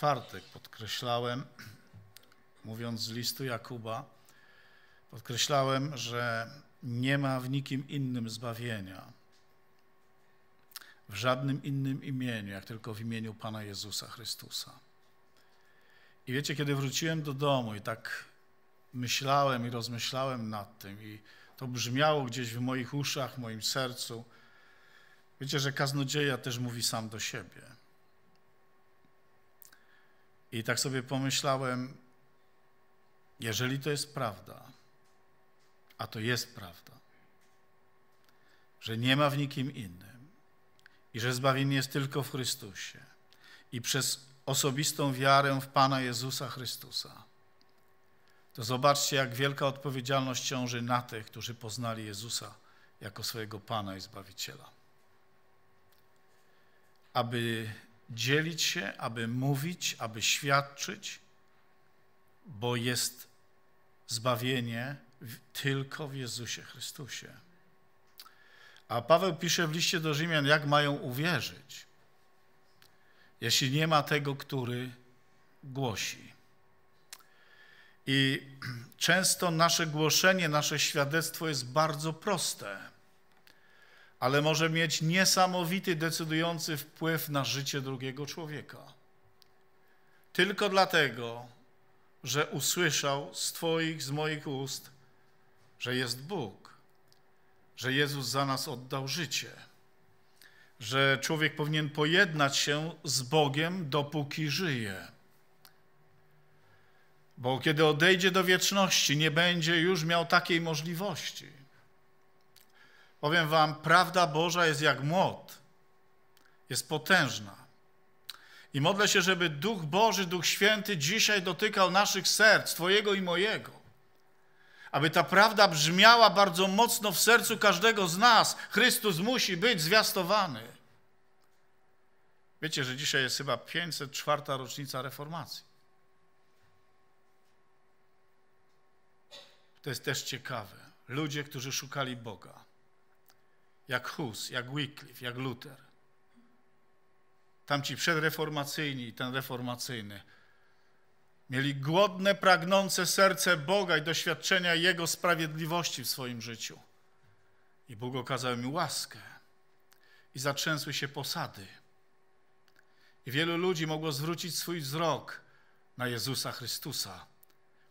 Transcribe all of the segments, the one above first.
czwartek podkreślałem, mówiąc z listu Jakuba, podkreślałem, że nie ma w nikim innym zbawienia, w żadnym innym imieniu, jak tylko w imieniu Pana Jezusa Chrystusa. I wiecie, kiedy wróciłem do domu i tak myślałem i rozmyślałem nad tym, i to brzmiało gdzieś w moich uszach, w moim sercu, wiecie, że kaznodzieja też mówi sam do siebie. I tak sobie pomyślałem, jeżeli to jest prawda, a to jest prawda, że nie ma w nikim innym i że zbawienie jest tylko w Chrystusie i przez osobistą wiarę w Pana Jezusa Chrystusa, to zobaczcie, jak wielka odpowiedzialność ciąży na tych, którzy poznali Jezusa jako swojego Pana i Zbawiciela. Aby dzielić się, aby mówić, aby świadczyć, bo jest zbawienie tylko w Jezusie Chrystusie. A Paweł pisze w liście do Rzymian, jak mają uwierzyć, jeśli nie ma tego, który głosi. I często nasze głoszenie, nasze świadectwo jest bardzo proste ale może mieć niesamowity, decydujący wpływ na życie drugiego człowieka. Tylko dlatego, że usłyszał z Twoich, z moich ust, że jest Bóg, że Jezus za nas oddał życie, że człowiek powinien pojednać się z Bogiem, dopóki żyje. Bo kiedy odejdzie do wieczności, nie będzie już miał takiej możliwości. Powiem wam, prawda Boża jest jak młot. Jest potężna. I modlę się, żeby Duch Boży, Duch Święty dzisiaj dotykał naszych serc, Twojego i mojego. Aby ta prawda brzmiała bardzo mocno w sercu każdego z nas. Chrystus musi być zwiastowany. Wiecie, że dzisiaj jest chyba 504 rocznica reformacji. To jest też ciekawe. Ludzie, którzy szukali Boga, jak Hus, jak Wycliffe, jak Luther. Tamci przedreformacyjni i ten reformacyjny mieli głodne, pragnące serce Boga i doświadczenia Jego sprawiedliwości w swoim życiu. I Bóg okazał im łaskę i zatrzęsły się posady. I wielu ludzi mogło zwrócić swój wzrok na Jezusa Chrystusa,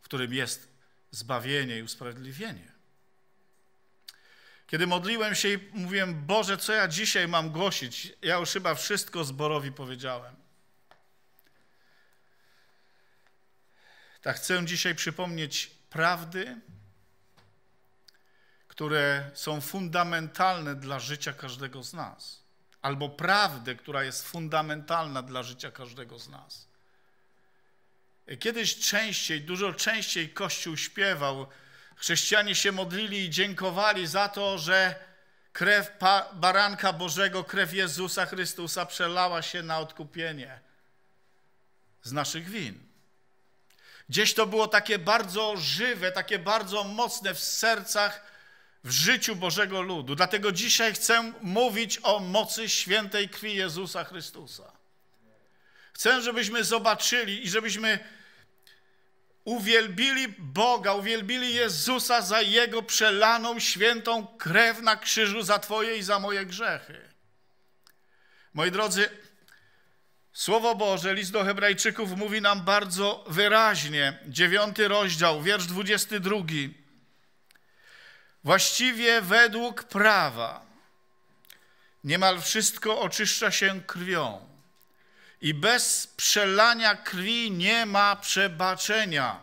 w którym jest zbawienie i usprawiedliwienie. Kiedy modliłem się i mówiłem, Boże, co ja dzisiaj mam głosić? Ja już chyba wszystko zborowi powiedziałem. Tak chcę dzisiaj przypomnieć prawdy, które są fundamentalne dla życia każdego z nas, albo prawdę, która jest fundamentalna dla życia każdego z nas. Kiedyś częściej, dużo częściej Kościół śpiewał, Chrześcijanie się modlili i dziękowali za to, że krew baranka Bożego, krew Jezusa Chrystusa przelała się na odkupienie z naszych win. Gdzieś to było takie bardzo żywe, takie bardzo mocne w sercach, w życiu Bożego ludu. Dlatego dzisiaj chcę mówić o mocy świętej krwi Jezusa Chrystusa. Chcę, żebyśmy zobaczyli i żebyśmy uwielbili Boga, uwielbili Jezusa za Jego przelaną, świętą krew na krzyżu za Twoje i za moje grzechy. Moi drodzy, Słowo Boże, list do Hebrajczyków mówi nam bardzo wyraźnie, dziewiąty rozdział, wiersz drugi. Właściwie według prawa niemal wszystko oczyszcza się krwią i bez przelania krwi nie ma przebaczenia.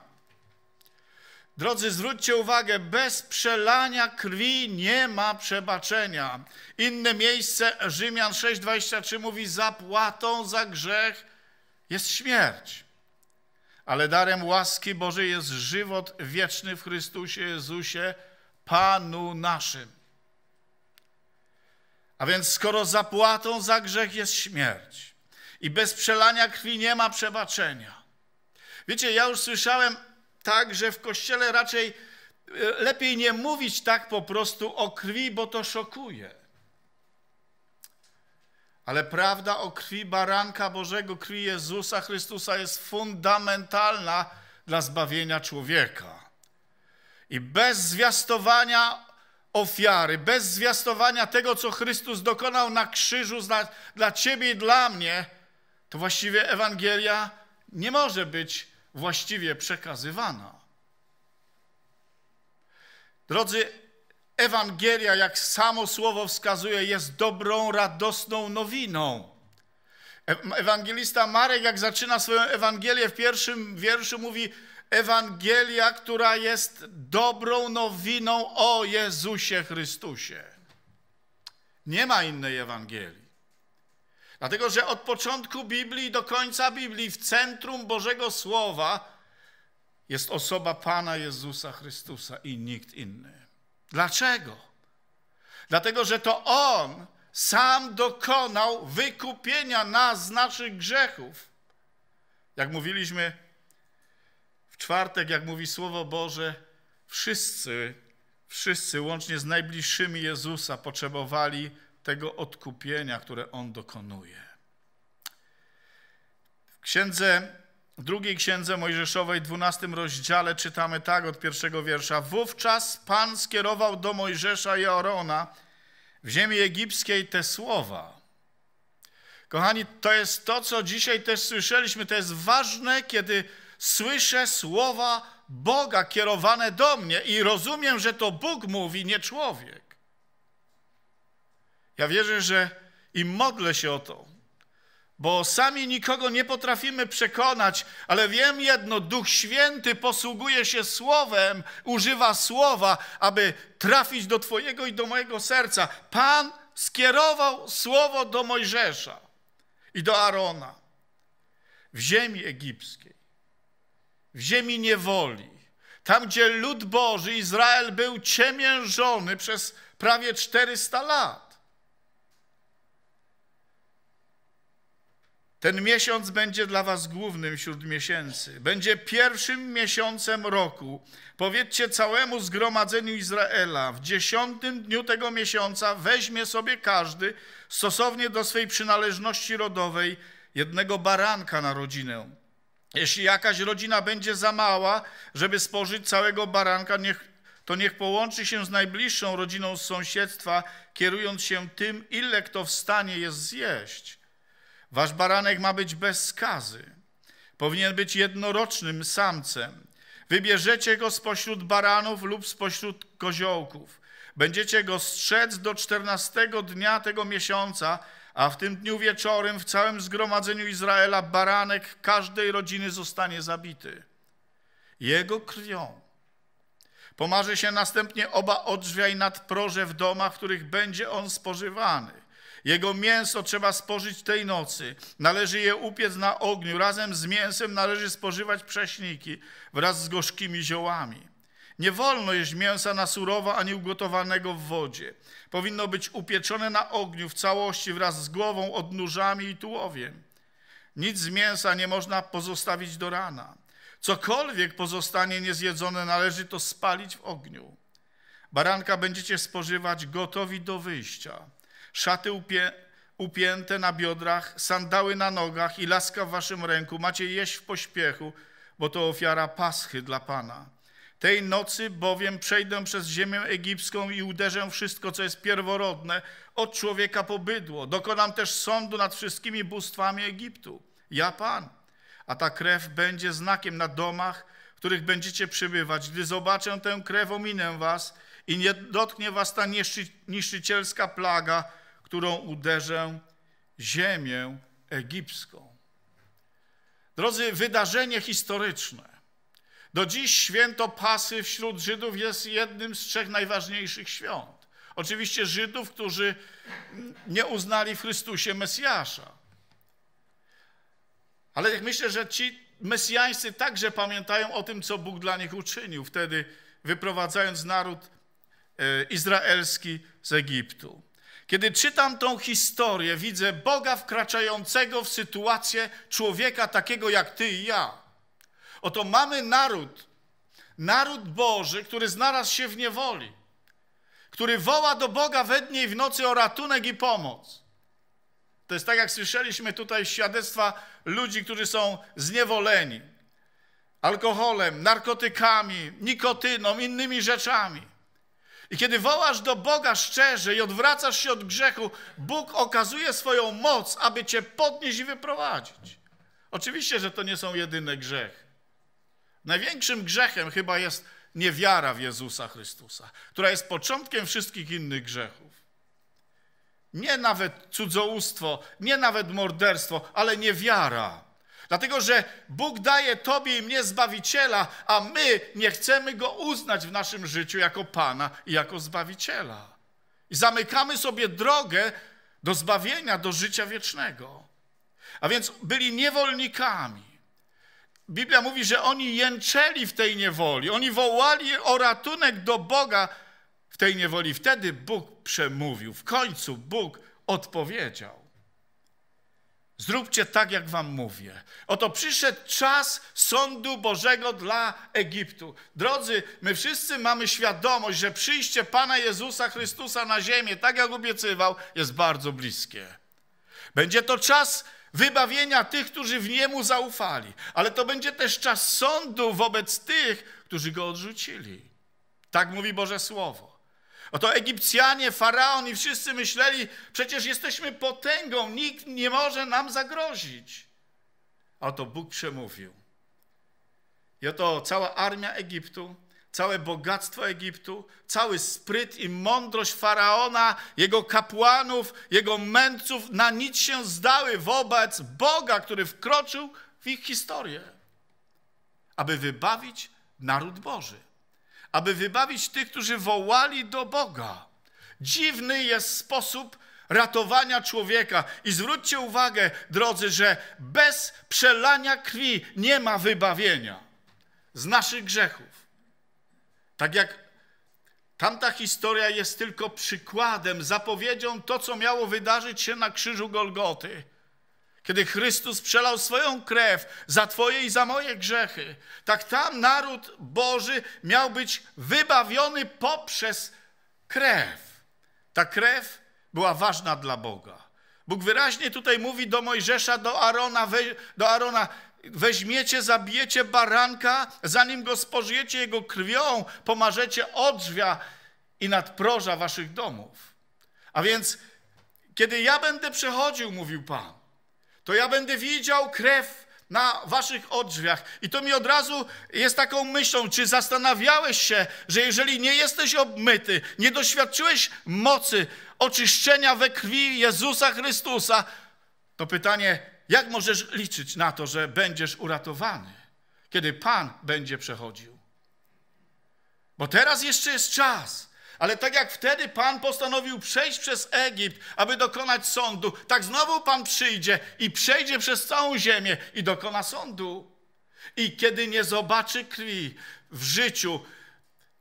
Drodzy, zwróćcie uwagę, bez przelania krwi nie ma przebaczenia. Inne miejsce, Rzymian 6,23 mówi, zapłatą za grzech jest śmierć. Ale darem łaski Bożej jest żywot wieczny w Chrystusie Jezusie, Panu naszym. A więc skoro zapłatą za grzech jest śmierć, i bez przelania krwi nie ma przebaczenia. Wiecie, ja już słyszałem tak, że w kościele raczej e, lepiej nie mówić tak po prostu o krwi, bo to szokuje. Ale prawda o krwi baranka Bożego, krwi Jezusa Chrystusa jest fundamentalna dla zbawienia człowieka. I bez zwiastowania ofiary, bez zwiastowania tego, co Chrystus dokonał na krzyżu dla, dla ciebie i dla mnie, to właściwie Ewangelia nie może być właściwie przekazywana. Drodzy, Ewangelia, jak samo słowo wskazuje, jest dobrą, radosną nowiną. E, Ewangelista Marek, jak zaczyna swoją Ewangelię w pierwszym wierszu, mówi: Ewangelia, która jest dobrą nowiną o Jezusie Chrystusie. Nie ma innej Ewangelii. Dlatego, że od początku Biblii do końca Biblii, w centrum Bożego Słowa, jest osoba Pana Jezusa Chrystusa i nikt inny. Dlaczego? Dlatego, że to On sam dokonał wykupienia nas z naszych grzechów. Jak mówiliśmy w czwartek, jak mówi Słowo Boże, wszyscy, wszyscy łącznie z najbliższymi Jezusa potrzebowali tego odkupienia, które On dokonuje. W księdze, drugiej księdze Mojżeszowej, 12 rozdziale czytamy tak od pierwszego wiersza. Wówczas Pan skierował do Mojżesza i Arona w ziemi egipskiej te słowa. Kochani, to jest to, co dzisiaj też słyszeliśmy. To jest ważne, kiedy słyszę słowa Boga kierowane do mnie i rozumiem, że to Bóg mówi, nie człowiek. Ja wierzę, że i modlę się o to, bo sami nikogo nie potrafimy przekonać, ale wiem jedno: Duch Święty posługuje się słowem, używa słowa, aby trafić do Twojego i do mojego serca. Pan skierował słowo do Mojżesza i do Arona w ziemi egipskiej, w ziemi niewoli, tam gdzie lud Boży, Izrael był ciemiężony przez prawie 400 lat. Ten miesiąc będzie dla was głównym wśród miesięcy. Będzie pierwszym miesiącem roku. Powiedzcie całemu zgromadzeniu Izraela, w dziesiątym dniu tego miesiąca weźmie sobie każdy, stosownie do swej przynależności rodowej, jednego baranka na rodzinę. Jeśli jakaś rodzina będzie za mała, żeby spożyć całego baranka, niech, to niech połączy się z najbliższą rodziną z sąsiedztwa, kierując się tym, ile kto w stanie jest zjeść. Wasz baranek ma być bez skazy. Powinien być jednorocznym samcem. Wybierzecie go spośród baranów lub spośród koziołków. Będziecie go strzec do czternastego dnia tego miesiąca, a w tym dniu wieczorem w całym zgromadzeniu Izraela baranek każdej rodziny zostanie zabity. Jego krwią. Pomarzy się następnie oba odrzwia i nadproże w domach, w których będzie on spożywany. Jego mięso trzeba spożyć tej nocy. Należy je upiec na ogniu. Razem z mięsem należy spożywać prześniki wraz z gorzkimi ziołami. Nie wolno jeść mięsa na surowo ani ugotowanego w wodzie. Powinno być upieczone na ogniu w całości wraz z głową, odnóżami i tułowiem. Nic z mięsa nie można pozostawić do rana. Cokolwiek pozostanie niezjedzone, należy to spalić w ogniu. Baranka będziecie spożywać gotowi do wyjścia szaty upie, upięte na biodrach, sandały na nogach i laska w waszym ręku. Macie jeść w pośpiechu, bo to ofiara paschy dla Pana. Tej nocy bowiem przejdę przez ziemię egipską i uderzę wszystko, co jest pierworodne, od człowieka po bydło. Dokonam też sądu nad wszystkimi bóstwami Egiptu. Ja Pan. A ta krew będzie znakiem na domach, w których będziecie przybywać. Gdy zobaczę tę krew, ominę was i nie dotknie was ta niszczycielska plaga, którą uderzę ziemię egipską. Drodzy, wydarzenie historyczne. Do dziś święto Pasy wśród Żydów jest jednym z trzech najważniejszych świąt. Oczywiście Żydów, którzy nie uznali w Chrystusie Mesjasza. Ale jak myślę, że ci mesjańscy także pamiętają o tym, co Bóg dla nich uczynił. Wtedy wyprowadzając naród E, izraelski z Egiptu. Kiedy czytam tą historię, widzę Boga wkraczającego w sytuację człowieka takiego jak ty i ja. Oto mamy naród, naród Boży, który znalazł się w niewoli, który woła do Boga we dnie i w nocy o ratunek i pomoc. To jest tak, jak słyszeliśmy tutaj świadectwa ludzi, którzy są zniewoleni alkoholem, narkotykami, nikotyną, innymi rzeczami. I kiedy wołasz do Boga szczerze i odwracasz się od grzechu, Bóg okazuje swoją moc, aby cię podnieść i wyprowadzić. Oczywiście, że to nie są jedyne grzechy. Największym grzechem chyba jest niewiara w Jezusa Chrystusa, która jest początkiem wszystkich innych grzechów. Nie nawet cudzołóstwo, nie nawet morderstwo, ale niewiara. Dlatego, że Bóg daje Tobie i mnie Zbawiciela, a my nie chcemy Go uznać w naszym życiu jako Pana i jako Zbawiciela. I zamykamy sobie drogę do zbawienia, do życia wiecznego. A więc byli niewolnikami. Biblia mówi, że oni jęczeli w tej niewoli, oni wołali o ratunek do Boga w tej niewoli. Wtedy Bóg przemówił, w końcu Bóg odpowiedział. Zróbcie tak, jak wam mówię. Oto przyszedł czas sądu Bożego dla Egiptu. Drodzy, my wszyscy mamy świadomość, że przyjście Pana Jezusa Chrystusa na ziemię, tak jak obiecywał, jest bardzo bliskie. Będzie to czas wybawienia tych, którzy w Niemu zaufali, ale to będzie też czas sądu wobec tych, którzy Go odrzucili. Tak mówi Boże Słowo. Oto Egipcjanie, faraon i wszyscy myśleli, przecież jesteśmy potęgą, nikt nie może nam zagrozić. oto Bóg przemówił. I oto cała armia Egiptu, całe bogactwo Egiptu, cały spryt i mądrość faraona, jego kapłanów, jego mędrców na nic się zdały wobec Boga, który wkroczył w ich historię, aby wybawić naród Boży aby wybawić tych, którzy wołali do Boga. Dziwny jest sposób ratowania człowieka. I zwróćcie uwagę, drodzy, że bez przelania krwi nie ma wybawienia z naszych grzechów. Tak jak tamta historia jest tylko przykładem, zapowiedzią to, co miało wydarzyć się na krzyżu Golgoty kiedy Chrystus przelał swoją krew za Twoje i za moje grzechy, tak tam naród Boży miał być wybawiony poprzez krew. Ta krew była ważna dla Boga. Bóg wyraźnie tutaj mówi do Mojżesza, do Arona, we, do Arona weźmiecie, zabijecie baranka, zanim go spożyjecie jego krwią, pomarzecie odrzwia i nadproża waszych domów. A więc, kiedy ja będę przechodził, mówił Pan, to ja będę widział krew na waszych odrzwiach. I to mi od razu jest taką myślą, czy zastanawiałeś się, że jeżeli nie jesteś obmyty, nie doświadczyłeś mocy oczyszczenia we krwi Jezusa Chrystusa, to pytanie, jak możesz liczyć na to, że będziesz uratowany, kiedy Pan będzie przechodził? Bo teraz jeszcze jest czas. Ale tak jak wtedy Pan postanowił przejść przez Egipt, aby dokonać sądu, tak znowu Pan przyjdzie i przejdzie przez całą ziemię i dokona sądu. I kiedy nie zobaczy krwi w życiu,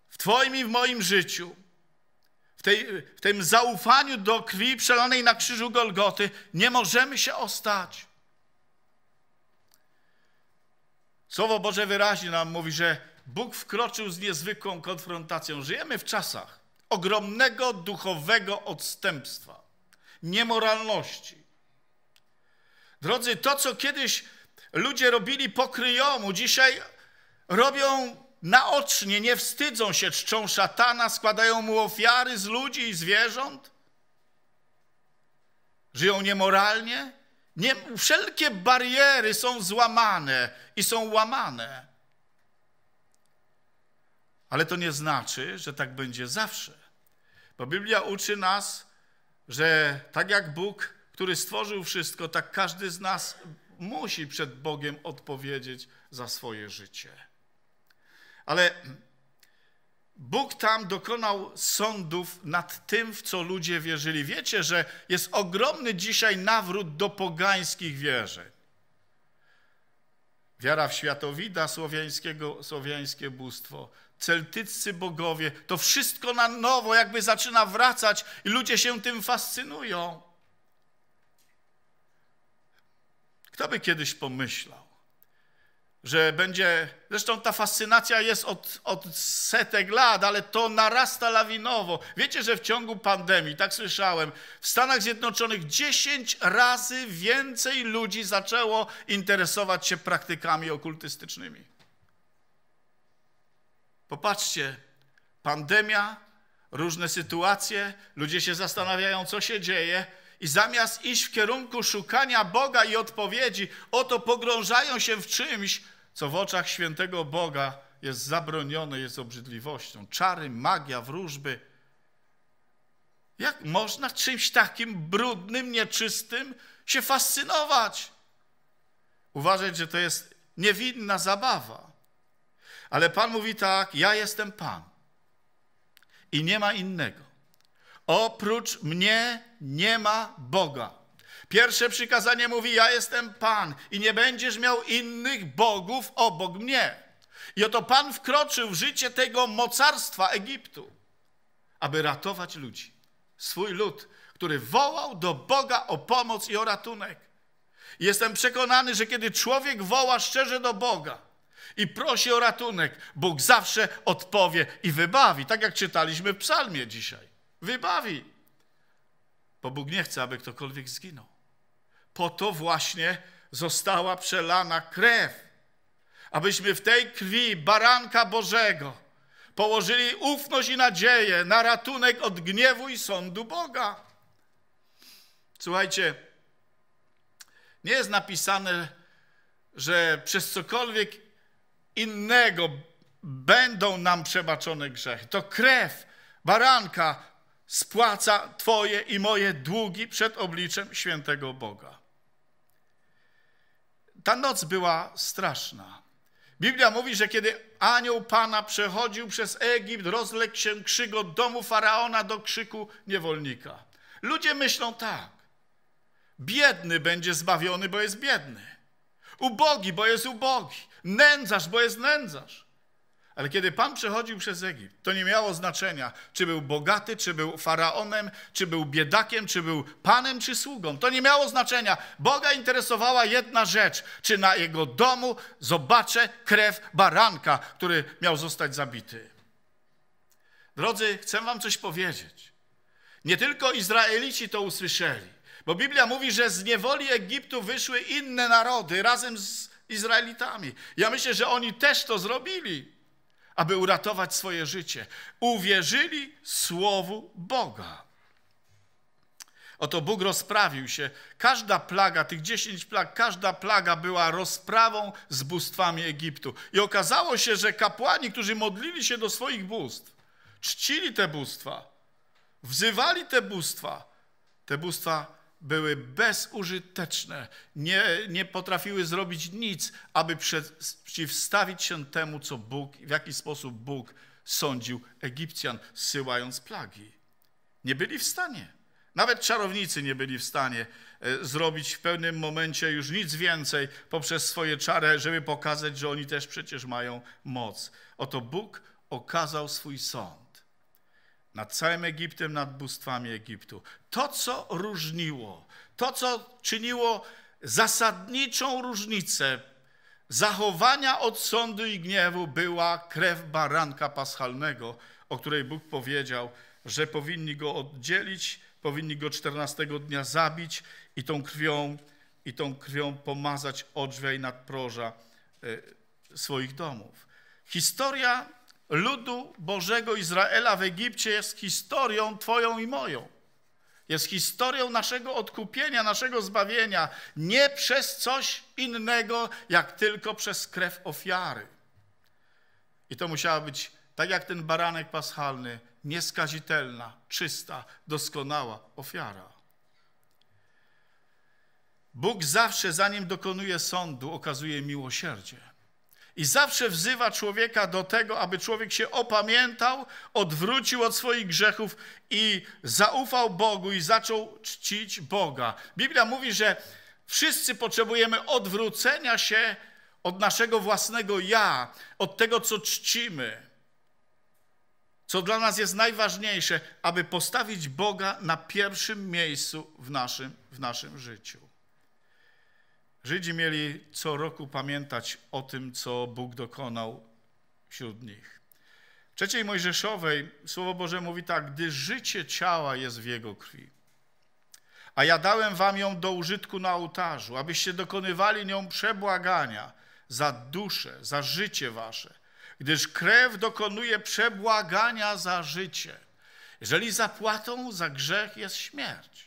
w Twoim i w moim życiu, w, tej, w tym zaufaniu do krwi przelanej na krzyżu Golgoty, nie możemy się ostać. Słowo Boże wyraźnie nam mówi, że Bóg wkroczył z niezwykłą konfrontacją. Żyjemy w czasach, ogromnego duchowego odstępstwa, niemoralności. Drodzy, to co kiedyś ludzie robili pokryjomu, dzisiaj robią naocznie, nie wstydzą się, czczą szatana, składają mu ofiary z ludzi i zwierząt, żyją niemoralnie. Nie, wszelkie bariery są złamane i są łamane. Ale to nie znaczy, że tak będzie zawsze. Bo Biblia uczy nas, że tak jak Bóg, który stworzył wszystko, tak każdy z nas musi przed Bogiem odpowiedzieć za swoje życie. Ale Bóg tam dokonał sądów nad tym, w co ludzie wierzyli. Wiecie, że jest ogromny dzisiaj nawrót do pogańskich wierzeń. Wiara w światowida, słowiańskiego, słowiańskie bóstwo – celtyccy bogowie, to wszystko na nowo jakby zaczyna wracać i ludzie się tym fascynują. Kto by kiedyś pomyślał, że będzie, zresztą ta fascynacja jest od, od setek lat, ale to narasta lawinowo. Wiecie, że w ciągu pandemii, tak słyszałem, w Stanach Zjednoczonych 10 razy więcej ludzi zaczęło interesować się praktykami okultystycznymi. Popatrzcie, pandemia, różne sytuacje, ludzie się zastanawiają, co się dzieje, i zamiast iść w kierunku szukania Boga i odpowiedzi, oto pogrążają się w czymś, co w oczach świętego Boga jest zabronione, jest obrzydliwością. Czary, magia, wróżby. Jak można czymś takim brudnym, nieczystym się fascynować? Uważać, że to jest niewinna zabawa. Ale Pan mówi tak: Ja jestem Pan i nie ma innego. Oprócz mnie nie ma Boga. Pierwsze przykazanie mówi: Ja jestem Pan i nie będziesz miał innych bogów obok mnie. I oto Pan wkroczył w życie tego mocarstwa Egiptu, aby ratować ludzi, swój lud, który wołał do Boga o pomoc i o ratunek. Jestem przekonany, że kiedy człowiek woła szczerze do Boga, i prosi o ratunek. Bóg zawsze odpowie i wybawi, tak jak czytaliśmy w psalmie dzisiaj. Wybawi. Bo Bóg nie chce, aby ktokolwiek zginął. Po to właśnie została przelana krew, abyśmy w tej krwi baranka Bożego położyli ufność i nadzieję na ratunek od gniewu i sądu Boga. Słuchajcie, nie jest napisane, że przez cokolwiek innego będą nam przebaczone grzechy. To krew baranka spłaca Twoje i moje długi przed obliczem świętego Boga. Ta noc była straszna. Biblia mówi, że kiedy anioł Pana przechodził przez Egipt, rozległ się krzyk od domu faraona do krzyku niewolnika. Ludzie myślą tak. Biedny będzie zbawiony, bo jest biedny. Ubogi, bo jest ubogi. Nędzarz, bo jest nędzarz. Ale kiedy Pan przechodził przez Egipt, to nie miało znaczenia, czy był bogaty, czy był faraonem, czy był biedakiem, czy był panem, czy sługą. To nie miało znaczenia. Boga interesowała jedna rzecz: czy na jego domu zobaczę krew baranka, który miał zostać zabity. Drodzy, chcę Wam coś powiedzieć. Nie tylko Izraelici to usłyszeli, bo Biblia mówi, że z niewoli Egiptu wyszły inne narody razem z Izraelitami. Ja myślę, że oni też to zrobili, aby uratować swoje życie. Uwierzyli słowu Boga. Oto Bóg rozprawił się. Każda plaga, tych dziesięć plag, każda plaga była rozprawą z bóstwami Egiptu. I okazało się, że kapłani, którzy modlili się do swoich bóstw, czcili te bóstwa, wzywali te bóstwa, te bóstwa były bezużyteczne, nie, nie potrafiły zrobić nic, aby przeciwstawić się temu, co Bóg, w jaki sposób Bóg sądził Egipcjan, syłając plagi. Nie byli w stanie. Nawet czarownicy nie byli w stanie e, zrobić w pewnym momencie już nic więcej poprzez swoje czary, żeby pokazać, że oni też przecież mają moc. Oto Bóg okazał swój sąd nad całym Egiptem, nad bóstwami Egiptu. To, co różniło, to, co czyniło zasadniczą różnicę zachowania od sądu i gniewu, była krew baranka paschalnego, o której Bóg powiedział, że powinni go oddzielić, powinni go 14 dnia zabić i tą krwią, i tą krwią pomazać odrzwia i nadproża e, swoich domów. Historia ludu Bożego Izraela w Egipcie jest historią Twoją i moją. Jest historią naszego odkupienia, naszego zbawienia, nie przez coś innego, jak tylko przez krew ofiary. I to musiała być, tak jak ten baranek paschalny, nieskazitelna, czysta, doskonała ofiara. Bóg zawsze, zanim dokonuje sądu, okazuje miłosierdzie i zawsze wzywa człowieka do tego, aby człowiek się opamiętał, odwrócił od swoich grzechów i zaufał Bogu i zaczął czcić Boga. Biblia mówi, że wszyscy potrzebujemy odwrócenia się od naszego własnego ja, od tego, co czcimy. Co dla nas jest najważniejsze, aby postawić Boga na pierwszym miejscu w naszym, w naszym życiu. Żydzi mieli co roku pamiętać o tym, co Bóg dokonał wśród nich. W trzeciej Mojżeszowej Słowo Boże mówi tak, gdy życie ciała jest w Jego krwi, a ja dałem wam ją do użytku na ołtarzu, abyście dokonywali nią przebłagania za duszę, za życie wasze, gdyż krew dokonuje przebłagania za życie. Jeżeli zapłatą za grzech jest śmierć,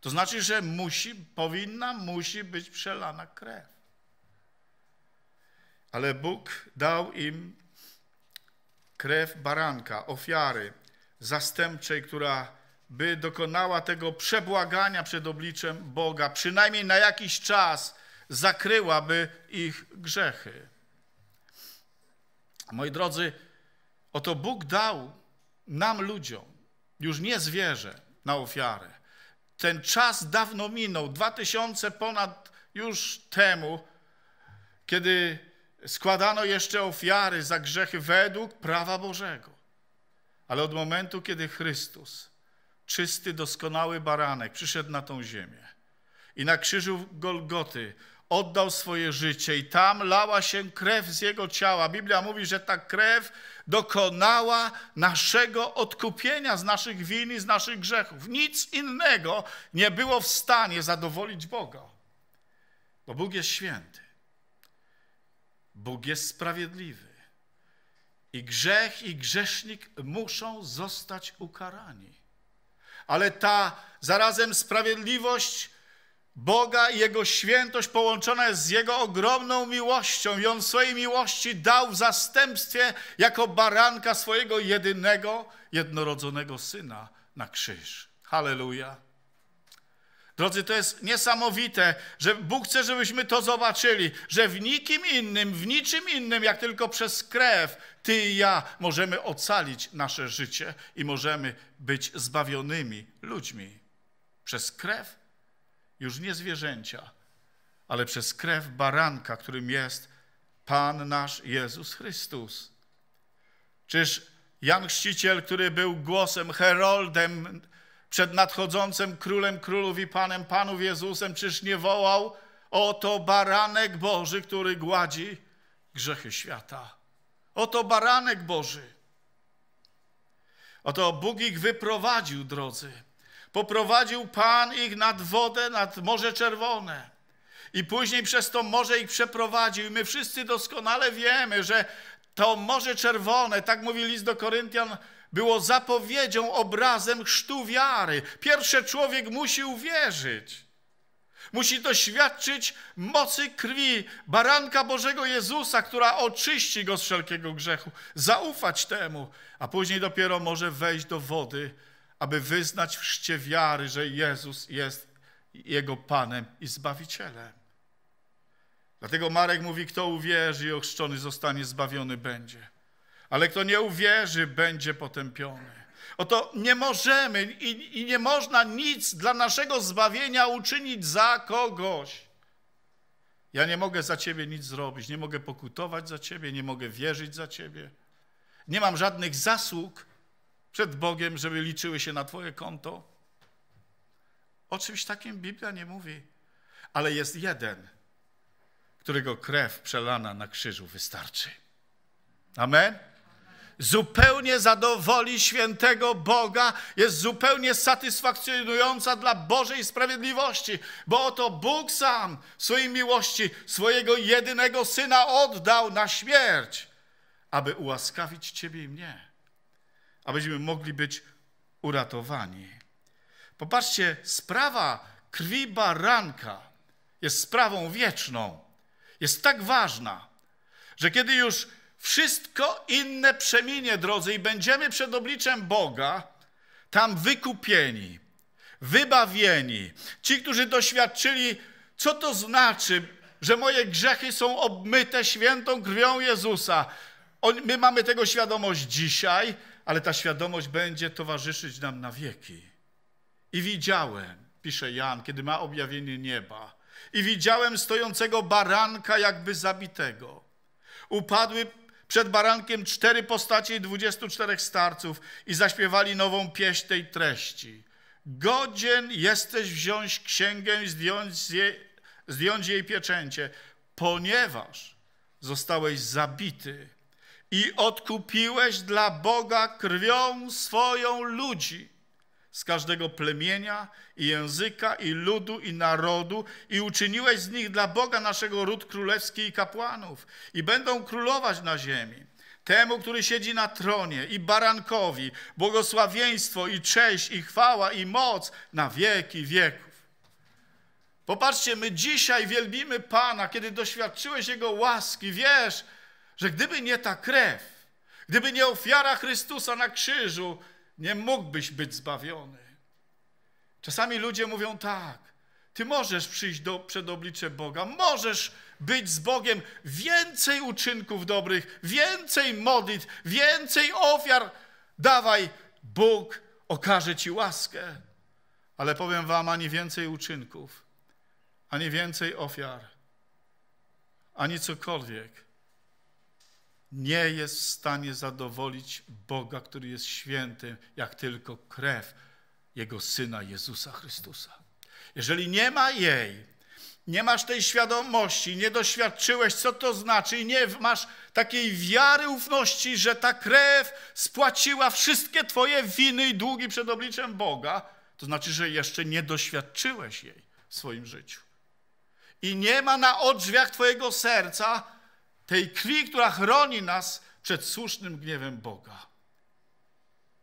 to znaczy, że musi, powinna, musi być przelana krew. Ale Bóg dał im krew baranka, ofiary zastępczej, która by dokonała tego przebłagania przed obliczem Boga, przynajmniej na jakiś czas zakryłaby ich grzechy. Moi drodzy, oto Bóg dał nam ludziom, już nie zwierzę, na ofiarę, ten czas dawno minął, dwa tysiące ponad już temu, kiedy składano jeszcze ofiary za grzechy według prawa Bożego. Ale od momentu, kiedy Chrystus, czysty, doskonały baranek, przyszedł na tą ziemię i na krzyżu Golgoty oddał swoje życie i tam lała się krew z jego ciała. Biblia mówi, że ta krew dokonała naszego odkupienia z naszych win i z naszych grzechów. Nic innego nie było w stanie zadowolić Boga, bo Bóg jest święty. Bóg jest sprawiedliwy. I grzech i grzesznik muszą zostać ukarani. Ale ta zarazem sprawiedliwość Boga i Jego świętość połączona jest z Jego ogromną miłością i On swojej miłości dał w zastępstwie jako baranka swojego jedynego, jednorodzonego Syna na krzyż. Halleluja. Drodzy, to jest niesamowite, że Bóg chce, żebyśmy to zobaczyli, że w nikim innym, w niczym innym, jak tylko przez krew, Ty i ja możemy ocalić nasze życie i możemy być zbawionymi ludźmi. Przez krew już nie zwierzęcia, ale przez krew baranka, którym jest Pan nasz Jezus Chrystus. Czyż Jan Chrzciciel, który był głosem, heroldem przed nadchodzącym królem królów i panem panów Jezusem, czyż nie wołał: Oto baranek Boży, który gładzi grzechy świata. Oto baranek Boży. Oto Bóg ich wyprowadził, drodzy. Poprowadził Pan ich nad wodę, nad Morze Czerwone. I później przez to morze ich przeprowadził. I my wszyscy doskonale wiemy, że to Morze Czerwone, tak mówi list do Koryntian, było zapowiedzią, obrazem chrztu wiary. Pierwszy człowiek musi uwierzyć. Musi doświadczyć mocy krwi baranka Bożego Jezusa, która oczyści go z wszelkiego grzechu. Zaufać temu, a później dopiero może wejść do wody aby wyznać w chrzcie wiary, że Jezus jest Jego Panem i Zbawicielem. Dlatego Marek mówi, kto uwierzy i ochrzczony zostanie, zbawiony będzie. Ale kto nie uwierzy, będzie potępiony. Oto nie możemy i, i nie można nic dla naszego zbawienia uczynić za kogoś. Ja nie mogę za Ciebie nic zrobić, nie mogę pokutować za Ciebie, nie mogę wierzyć za Ciebie. Nie mam żadnych zasług, przed Bogiem, żeby liczyły się na Twoje konto? O czymś takim Biblia nie mówi, ale jest jeden, którego krew przelana na krzyżu wystarczy. Amen? zupełnie zadowoli świętego Boga, jest zupełnie satysfakcjonująca dla Bożej sprawiedliwości, bo oto Bóg sam swojej miłości swojego jedynego Syna oddał na śmierć, aby ułaskawić Ciebie i mnie abyśmy mogli być uratowani. Popatrzcie, sprawa krwi baranka jest sprawą wieczną. Jest tak ważna, że kiedy już wszystko inne przeminie, drodzy, i będziemy przed obliczem Boga, tam wykupieni, wybawieni. Ci, którzy doświadczyli, co to znaczy, że moje grzechy są obmyte świętą krwią Jezusa. my mamy tego świadomość dzisiaj, ale ta świadomość będzie towarzyszyć nam na wieki. I widziałem, pisze Jan, kiedy ma objawienie nieba, i widziałem stojącego baranka jakby zabitego. Upadły przed barankiem cztery postacie i dwudziestu czterech starców i zaśpiewali nową pieśń tej treści. Godzien jesteś wziąć księgę i zdjąć jej, zdjąć jej pieczęcie, ponieważ zostałeś zabity i odkupiłeś dla Boga krwią swoją ludzi z każdego plemienia i języka i ludu i narodu i uczyniłeś z nich dla Boga naszego ród królewski i kapłanów i będą królować na ziemi. Temu, który siedzi na tronie i barankowi, błogosławieństwo i cześć i chwała i moc na wieki wieków. Popatrzcie, my dzisiaj wielbimy Pana, kiedy doświadczyłeś Jego łaski, wiesz, że gdyby nie ta krew, gdyby nie ofiara Chrystusa na krzyżu, nie mógłbyś być zbawiony. Czasami ludzie mówią tak, ty możesz przyjść do, przed oblicze Boga, możesz być z Bogiem, więcej uczynków dobrych, więcej modlitw, więcej ofiar, dawaj, Bóg okaże ci łaskę. Ale powiem wam, ani więcej uczynków, ani więcej ofiar, ani cokolwiek nie jest w stanie zadowolić Boga, który jest świętym, jak tylko krew Jego Syna Jezusa Chrystusa. Jeżeli nie ma jej, nie masz tej świadomości, nie doświadczyłeś, co to znaczy, i nie masz takiej wiary, ufności, że ta krew spłaciła wszystkie Twoje winy i długi przed obliczem Boga, to znaczy, że jeszcze nie doświadczyłeś jej w swoim życiu. I nie ma na odrzwiach Twojego serca tej krwi, która chroni nas przed słusznym gniewem Boga.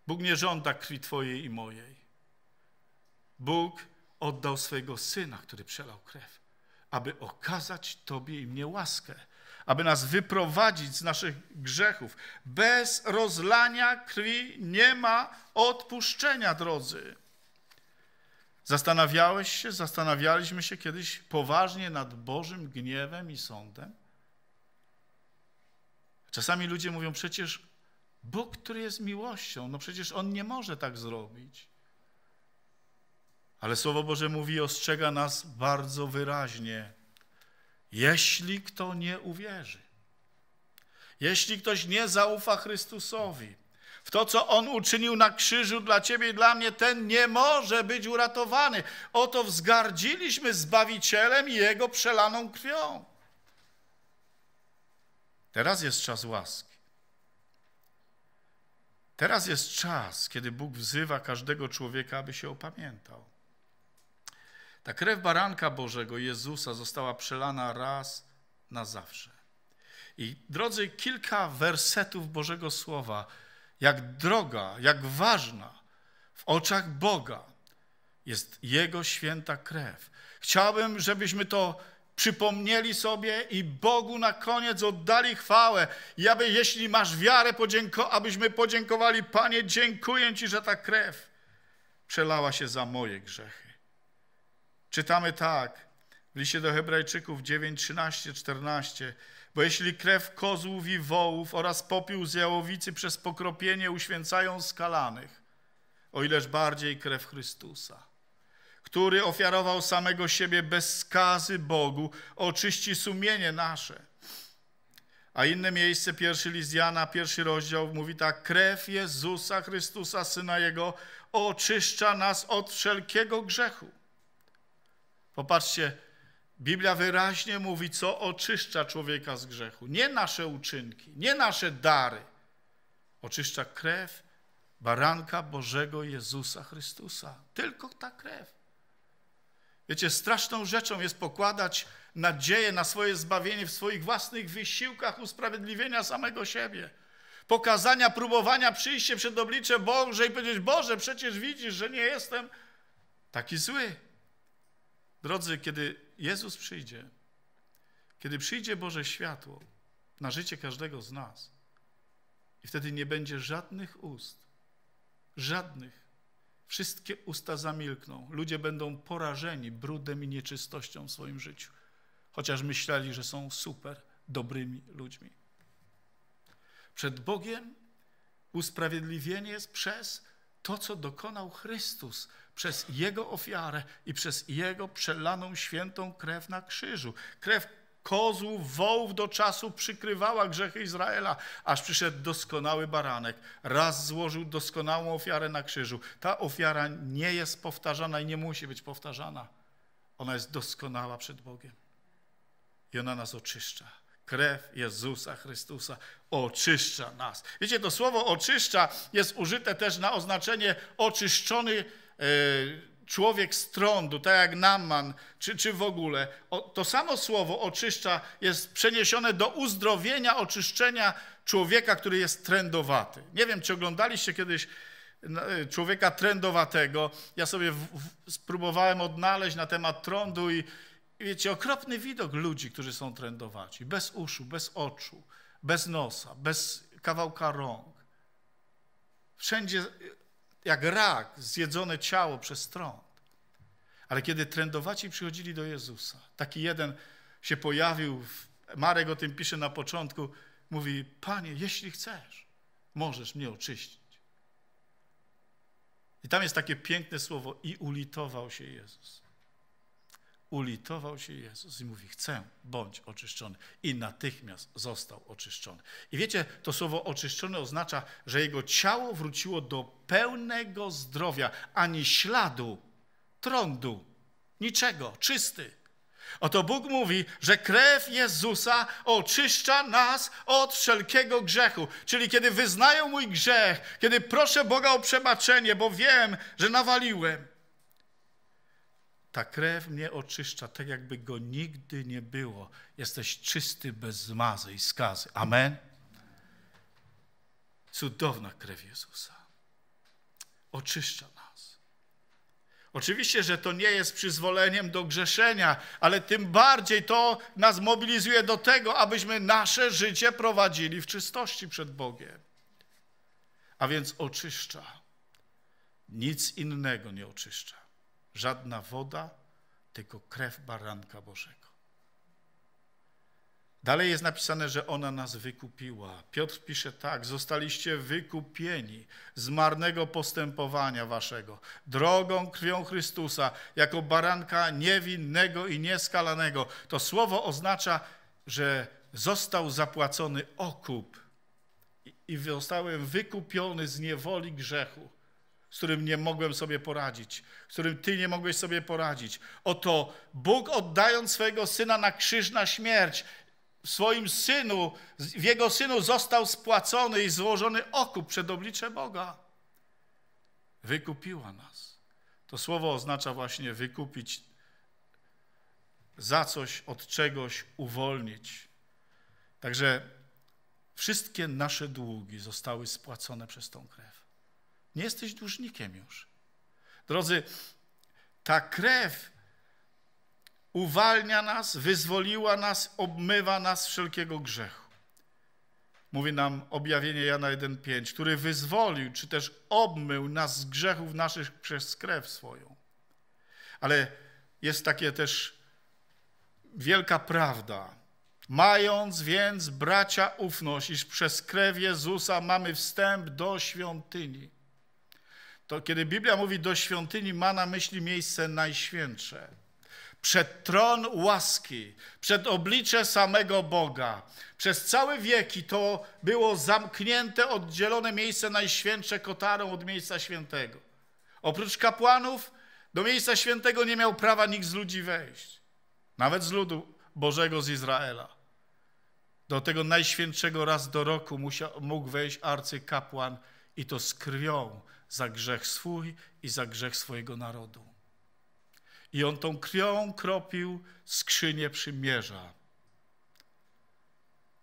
Bóg nie żąda krwi Twojej i mojej. Bóg oddał swojego Syna, który przelał krew, aby okazać Tobie i mnie łaskę, aby nas wyprowadzić z naszych grzechów. Bez rozlania krwi nie ma odpuszczenia, drodzy. Zastanawiałeś się, zastanawialiśmy się kiedyś poważnie nad Bożym gniewem i sądem? Czasami ludzie mówią, przecież Bóg, który jest miłością, no przecież On nie może tak zrobić. Ale Słowo Boże mówi, ostrzega nas bardzo wyraźnie. Jeśli kto nie uwierzy, jeśli ktoś nie zaufa Chrystusowi, w to, co On uczynił na krzyżu dla Ciebie i dla mnie, ten nie może być uratowany. Oto wzgardziliśmy Zbawicielem i Jego przelaną krwią. Teraz jest czas łaski. Teraz jest czas, kiedy Bóg wzywa każdego człowieka, aby się opamiętał. Ta krew baranka Bożego, Jezusa, została przelana raz na zawsze. I drodzy, kilka wersetów Bożego Słowa, jak droga, jak ważna w oczach Boga jest Jego święta krew. Chciałbym, żebyśmy to przypomnieli sobie i Bogu na koniec oddali chwałę. I aby, jeśli masz wiarę, podzięko, abyśmy podziękowali, Panie, dziękuję Ci, że ta krew przelała się za moje grzechy. Czytamy tak w liście do Hebrajczyków 9, 13, 14. Bo jeśli krew kozłów i wołów oraz popiół z jałowicy przez pokropienie uświęcają skalanych, o ileż bardziej krew Chrystusa który ofiarował samego siebie bez skazy Bogu, oczyści sumienie nasze. A inne miejsce, pierwszy list Jana, pierwszy rozdział, mówi tak, krew Jezusa Chrystusa, Syna Jego, oczyszcza nas od wszelkiego grzechu. Popatrzcie, Biblia wyraźnie mówi, co oczyszcza człowieka z grzechu. Nie nasze uczynki, nie nasze dary. Oczyszcza krew baranka Bożego Jezusa Chrystusa. Tylko ta krew. Wiecie, straszną rzeczą jest pokładać nadzieję na swoje zbawienie w swoich własnych wysiłkach usprawiedliwienia samego siebie. Pokazania, próbowania, przyjście przed oblicze Boże i powiedzieć, Boże, przecież widzisz, że nie jestem taki zły. Drodzy, kiedy Jezus przyjdzie, kiedy przyjdzie Boże światło na życie każdego z nas i wtedy nie będzie żadnych ust, żadnych, Wszystkie usta zamilkną. Ludzie będą porażeni brudem i nieczystością w swoim życiu, chociaż myśleli, że są super dobrymi ludźmi. Przed Bogiem usprawiedliwienie jest przez to, co dokonał Chrystus, przez Jego ofiarę i przez Jego przelaną świętą krew na krzyżu. Krew kozłów, wołów do czasu przykrywała grzechy Izraela, aż przyszedł doskonały baranek. Raz złożył doskonałą ofiarę na krzyżu. Ta ofiara nie jest powtarzana i nie musi być powtarzana. Ona jest doskonała przed Bogiem. I ona nas oczyszcza. Krew Jezusa Chrystusa oczyszcza nas. Wiecie, to słowo oczyszcza jest użyte też na oznaczenie oczyszczony. Yy, człowiek z trądu, tak jak Naman, czy, czy w ogóle, o, to samo słowo oczyszcza jest przeniesione do uzdrowienia, oczyszczenia człowieka, który jest trędowaty. Nie wiem, czy oglądaliście kiedyś y, człowieka trędowatego. Ja sobie w, w, spróbowałem odnaleźć na temat trądu i, i wiecie, okropny widok ludzi, którzy są trędowaci. Bez uszu, bez oczu, bez nosa, bez kawałka rąk. Wszędzie y, jak rak, zjedzone ciało przez trąd. Ale kiedy trędowaci przychodzili do Jezusa, taki jeden się pojawił, Marek o tym pisze na początku, mówi, Panie, jeśli chcesz, możesz mnie oczyścić. I tam jest takie piękne słowo, i ulitował się Jezus ulitował się Jezus i mówi, chcę, bądź oczyszczony. I natychmiast został oczyszczony. I wiecie, to słowo oczyszczony oznacza, że jego ciało wróciło do pełnego zdrowia, ani śladu, trądu, niczego, czysty. Oto Bóg mówi, że krew Jezusa oczyszcza nas od wszelkiego grzechu. Czyli kiedy wyznaję mój grzech, kiedy proszę Boga o przebaczenie, bo wiem, że nawaliłem, ta krew mnie oczyszcza, tak jakby go nigdy nie było. Jesteś czysty bez zmazy i skazy. Amen. Cudowna krew Jezusa. Oczyszcza nas. Oczywiście, że to nie jest przyzwoleniem do grzeszenia, ale tym bardziej to nas mobilizuje do tego, abyśmy nasze życie prowadzili w czystości przed Bogiem. A więc oczyszcza. Nic innego nie oczyszcza żadna woda, tylko krew baranka Bożego. Dalej jest napisane, że ona nas wykupiła. Piotr pisze tak: Zostaliście wykupieni z marnego postępowania waszego, drogą krwią Chrystusa, jako baranka niewinnego i nieskalanego. To słowo oznacza, że został zapłacony okup i zostałem wykupiony z niewoli grzechu z którym nie mogłem sobie poradzić, z którym Ty nie mogłeś sobie poradzić. Oto Bóg oddając swojego Syna na krzyż na śmierć, w swoim Synu, w Jego Synu został spłacony i złożony okup przed oblicze Boga. Wykupiła nas. To słowo oznacza właśnie wykupić, za coś, od czegoś uwolnić. Także wszystkie nasze długi zostały spłacone przez tą krew. Nie jesteś dłużnikiem już. Drodzy, ta krew uwalnia nas, wyzwoliła nas, obmywa nas wszelkiego grzechu. Mówi nam objawienie Jana 1,5, który wyzwolił, czy też obmył nas z grzechów naszych przez krew swoją. Ale jest takie też wielka prawda. Mając więc bracia ufność, iż przez krew Jezusa mamy wstęp do świątyni to kiedy Biblia mówi do świątyni, ma na myśli miejsce najświętsze. Przed tron łaski, przed oblicze samego Boga. Przez całe wieki to było zamknięte, oddzielone miejsce najświętsze kotarą od miejsca świętego. Oprócz kapłanów, do miejsca świętego nie miał prawa nikt z ludzi wejść. Nawet z ludu Bożego z Izraela. Do tego najświętszego raz do roku musiał, mógł wejść arcykapłan i to z krwią, za grzech swój i za grzech swojego narodu. I on tą krwią kropił skrzynię przymierza.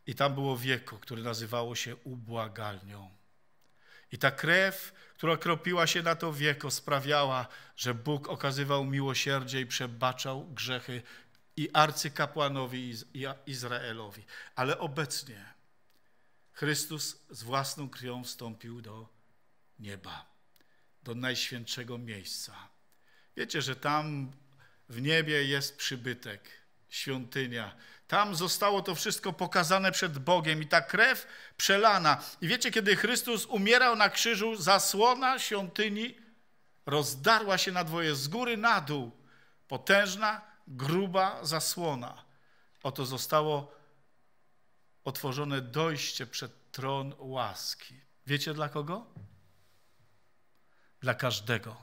I tam było wieko, które nazywało się ubłagalnią. I ta krew, która kropiła się na to wieko, sprawiała, że Bóg okazywał miłosierdzie i przebaczał grzechy i arcykapłanowi i Izraelowi. Ale obecnie Chrystus z własną krwią wstąpił do nieba do najświętszego miejsca. Wiecie, że tam w niebie jest przybytek, świątynia. Tam zostało to wszystko pokazane przed Bogiem i ta krew przelana. I wiecie, kiedy Chrystus umierał na krzyżu, zasłona świątyni rozdarła się na dwoje, z góry na dół. Potężna, gruba zasłona. Oto zostało otworzone dojście przed tron łaski. Wiecie dla kogo? dla każdego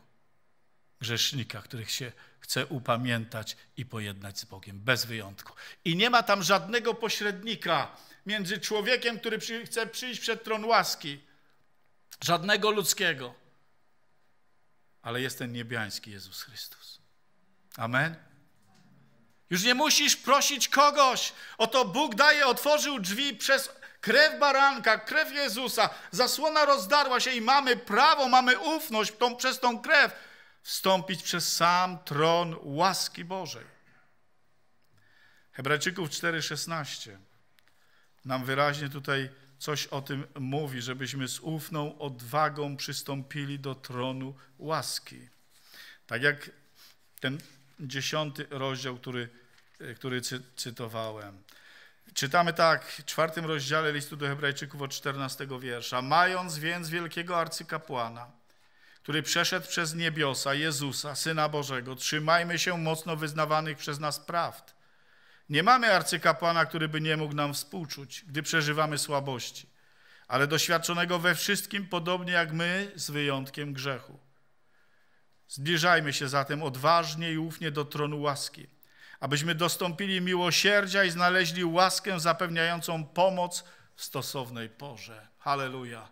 grzesznika, których się chce upamiętać i pojednać z Bogiem, bez wyjątku. I nie ma tam żadnego pośrednika między człowiekiem, który przy, chce przyjść przed tron łaski, żadnego ludzkiego, ale jest ten niebiański Jezus Chrystus. Amen. Już nie musisz prosić kogoś. Oto Bóg daje, otworzył drzwi przez krew baranka, krew Jezusa, zasłona rozdarła się i mamy prawo, mamy ufność tą, przez tą krew wstąpić przez sam tron łaski Bożej. Hebrajczyków 4,16 nam wyraźnie tutaj coś o tym mówi, żebyśmy z ufną odwagą przystąpili do tronu łaski. Tak jak ten dziesiąty rozdział, który, e, który cy, cytowałem. Czytamy tak w czwartym rozdziale listu do Hebrajczyków od 14 wiersza. Mając więc wielkiego arcykapłana, który przeszedł przez niebiosa, Jezusa, Syna Bożego, trzymajmy się mocno wyznawanych przez nas prawd. Nie mamy arcykapłana, który by nie mógł nam współczuć, gdy przeżywamy słabości, ale doświadczonego we wszystkim, podobnie jak my, z wyjątkiem grzechu. Zbliżajmy się zatem odważnie i ufnie do tronu łaski abyśmy dostąpili miłosierdzia i znaleźli łaskę zapewniającą pomoc w stosownej porze. Halleluja.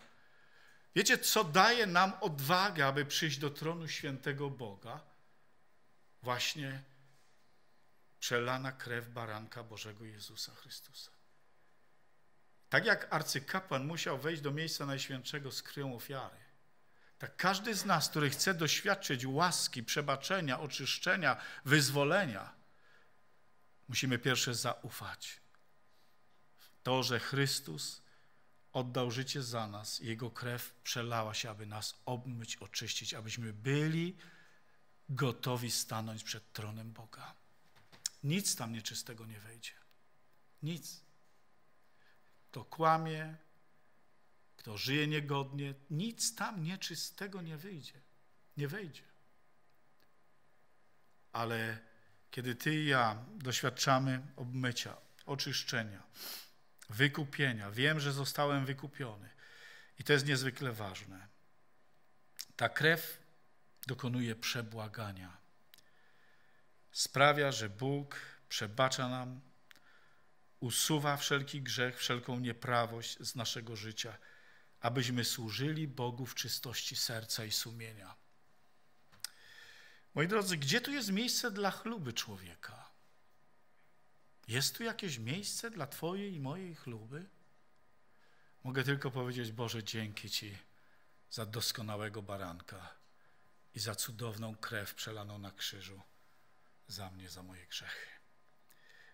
Wiecie, co daje nam odwagę, aby przyjść do tronu świętego Boga? Właśnie przelana krew baranka Bożego Jezusa Chrystusa. Tak jak arcykapłan musiał wejść do miejsca Najświętszego z kryją ofiary, tak każdy z nas, który chce doświadczyć łaski, przebaczenia, oczyszczenia, wyzwolenia – musimy pierwsze zaufać. To, że Chrystus oddał życie za nas, Jego krew przelała się, aby nas obmyć, oczyścić, abyśmy byli gotowi stanąć przed tronem Boga. Nic tam nieczystego nie wejdzie. Nic. Kto kłamie, kto żyje niegodnie, nic tam nieczystego nie wyjdzie, nie wejdzie. Ale kiedy Ty i ja doświadczamy obmycia, oczyszczenia, wykupienia, wiem, że zostałem wykupiony. I to jest niezwykle ważne. Ta krew dokonuje przebłagania. Sprawia, że Bóg przebacza nam, usuwa wszelki grzech, wszelką nieprawość z naszego życia, abyśmy służyli Bogu w czystości serca i sumienia. Moi drodzy, gdzie tu jest miejsce dla chluby człowieka? Jest tu jakieś miejsce dla Twojej i mojej chluby? Mogę tylko powiedzieć, Boże, dzięki Ci za doskonałego baranka i za cudowną krew przelaną na krzyżu za mnie, za moje grzechy.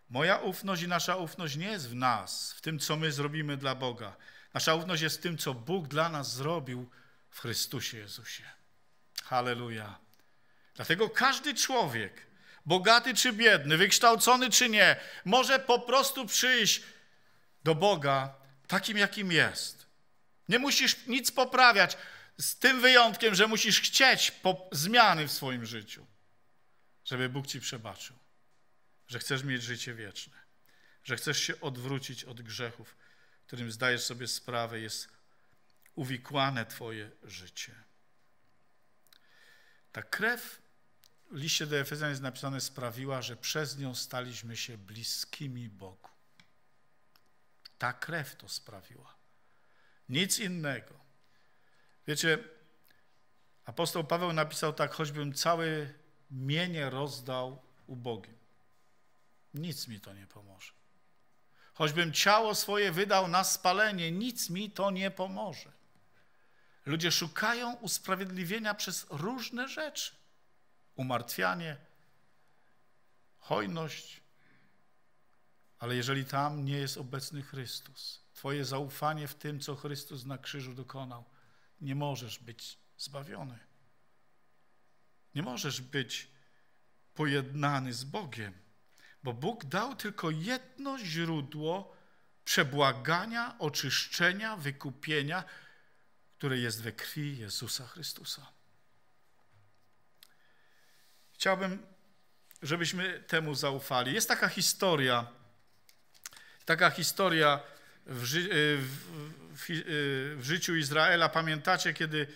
Moja ufność i nasza ufność nie jest w nas, w tym, co my zrobimy dla Boga. Nasza ufność jest w tym, co Bóg dla nas zrobił w Chrystusie Jezusie. Halleluja. Dlatego każdy człowiek, bogaty czy biedny, wykształcony czy nie, może po prostu przyjść do Boga takim, jakim jest. Nie musisz nic poprawiać, z tym wyjątkiem, że musisz chcieć zmiany w swoim życiu, żeby Bóg ci przebaczył, że chcesz mieć życie wieczne, że chcesz się odwrócić od grzechów, którym zdajesz sobie sprawę, jest uwikłane Twoje życie. Ta krew w liście do Efezjan jest napisane sprawiła, że przez nią staliśmy się bliskimi Bogu. Ta krew to sprawiła. Nic innego. Wiecie, apostoł Paweł napisał tak, choćbym cały mienie rozdał ubogim. Nic mi to nie pomoże. Choćbym ciało swoje wydał na spalenie, nic mi to nie pomoże. Ludzie szukają usprawiedliwienia przez różne rzeczy umartwianie, hojność, ale jeżeli tam nie jest obecny Chrystus, Twoje zaufanie w tym, co Chrystus na krzyżu dokonał, nie możesz być zbawiony. Nie możesz być pojednany z Bogiem, bo Bóg dał tylko jedno źródło przebłagania, oczyszczenia, wykupienia, które jest we krwi Jezusa Chrystusa. Chciałbym, żebyśmy temu zaufali. Jest taka historia, taka historia w, ży y, w, w, y, w życiu Izraela. Pamiętacie, kiedy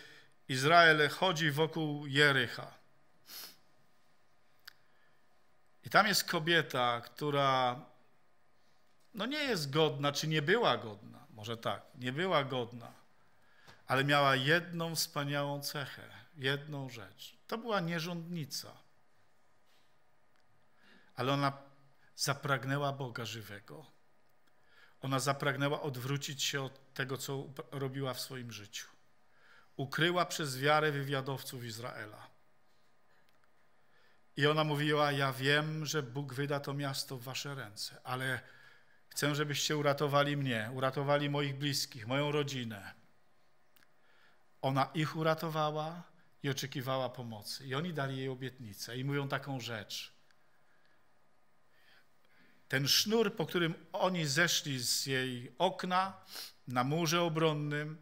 Izrael chodzi wokół Jericha. I tam jest kobieta, która no nie jest godna, czy nie była godna, może tak, nie była godna, ale miała jedną wspaniałą cechę, jedną rzecz. To była nierządnica ale ona zapragnęła Boga żywego. Ona zapragnęła odwrócić się od tego, co robiła w swoim życiu. Ukryła przez wiarę wywiadowców Izraela. I ona mówiła: Ja wiem, że Bóg wyda to miasto w wasze ręce, ale chcę, żebyście uratowali mnie, uratowali moich bliskich, moją rodzinę. Ona ich uratowała i oczekiwała pomocy. I oni dali jej obietnicę i mówią taką rzecz ten sznur, po którym oni zeszli z jej okna na murze obronnym,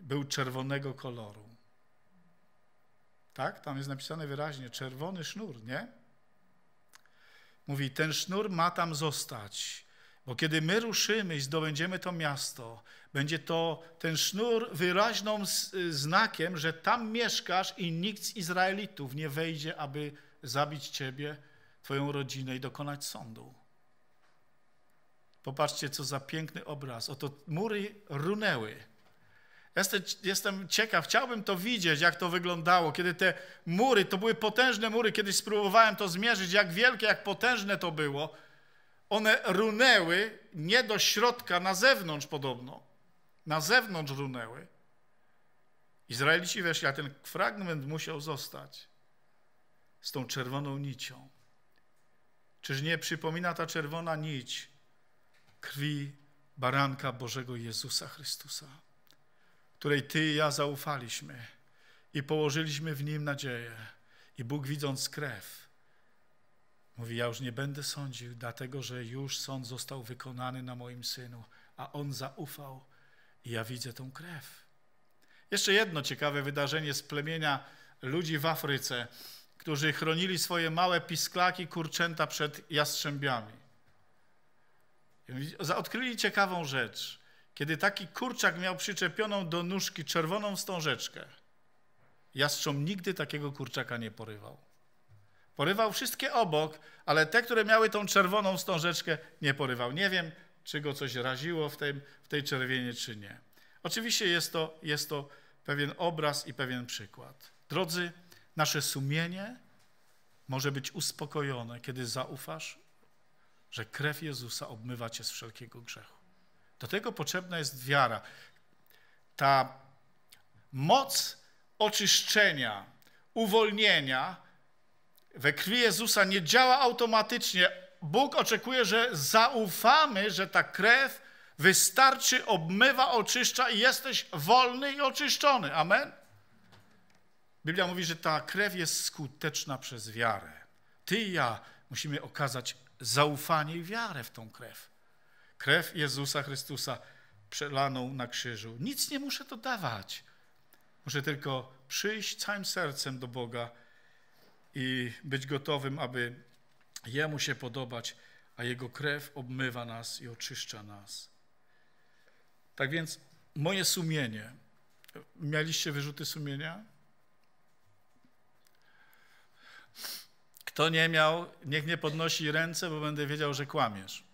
był czerwonego koloru. Tak? Tam jest napisane wyraźnie czerwony sznur, nie? Mówi, ten sznur ma tam zostać, bo kiedy my ruszymy i zdobędziemy to miasto, będzie to ten sznur wyraźną znakiem, że tam mieszkasz i nikt z Izraelitów nie wejdzie, aby zabić ciebie, twoją rodzinę i dokonać sądu. Popatrzcie, co za piękny obraz. Oto mury runęły. Jestem, jestem ciekaw, chciałbym to widzieć, jak to wyglądało, kiedy te mury, to były potężne mury, kiedyś spróbowałem to zmierzyć, jak wielkie, jak potężne to było. One runęły nie do środka, na zewnątrz podobno. Na zewnątrz runęły. Izraelici weszli, a ten fragment musiał zostać z tą czerwoną nicią. Czyż nie przypomina ta czerwona nić krwi baranka Bożego Jezusa Chrystusa, której Ty i ja zaufaliśmy i położyliśmy w Nim nadzieję. I Bóg widząc krew, mówi, ja już nie będę sądził, dlatego że już sąd został wykonany na moim synu, a on zaufał i ja widzę tą krew. Jeszcze jedno ciekawe wydarzenie z plemienia ludzi w Afryce, którzy chronili swoje małe pisklaki kurczęta przed jastrzębiami. Odkryli ciekawą rzecz. Kiedy taki kurczak miał przyczepioną do nóżki czerwoną wstążeczkę, jastrząb nigdy takiego kurczaka nie porywał. Porywał wszystkie obok, ale te, które miały tą czerwoną wstążeczkę, nie porywał. Nie wiem, czy go coś raziło w tej, w tej czerwienie, czy nie. Oczywiście jest to, jest to pewien obraz i pewien przykład. Drodzy, nasze sumienie może być uspokojone, kiedy zaufasz że krew Jezusa obmywa cię z wszelkiego grzechu. Do tego potrzebna jest wiara. Ta moc oczyszczenia, uwolnienia we krwi Jezusa nie działa automatycznie. Bóg oczekuje, że zaufamy, że ta krew wystarczy, obmywa, oczyszcza i jesteś wolny i oczyszczony. Amen? Biblia mówi, że ta krew jest skuteczna przez wiarę. Ty i ja musimy okazać zaufanie i wiarę w tą krew. Krew Jezusa Chrystusa przelaną na krzyżu. Nic nie muszę dodawać. Muszę tylko przyjść całym sercem do Boga i być gotowym, aby Jemu się podobać, a Jego krew obmywa nas i oczyszcza nas. Tak więc moje sumienie. Mieliście wyrzuty sumienia? Kto nie miał, niech nie podnosi ręce, bo będę wiedział, że kłamiesz.